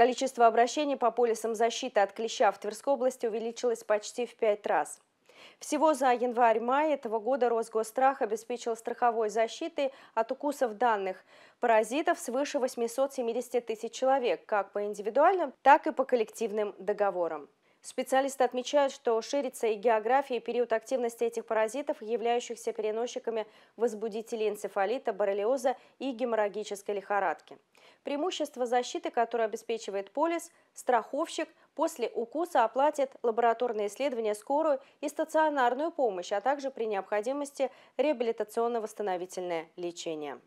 Количество обращений по полисам защиты от клеща в Тверской области увеличилось почти в пять раз. Всего за январь-май этого года Росгосстрах обеспечил страховой защитой от укусов данных паразитов свыше 870 тысяч человек, как по индивидуальным, так и по коллективным договорам. Специалисты отмечают, что ширится и география, и период активности этих паразитов, являющихся переносчиками возбудителей энцефалита, боррелиоза и геморрагической лихорадки. Преимущество защиты, которое обеспечивает полис, страховщик после укуса оплатит лабораторные исследования, скорую и стационарную помощь, а также при необходимости реабилитационно-восстановительное лечение.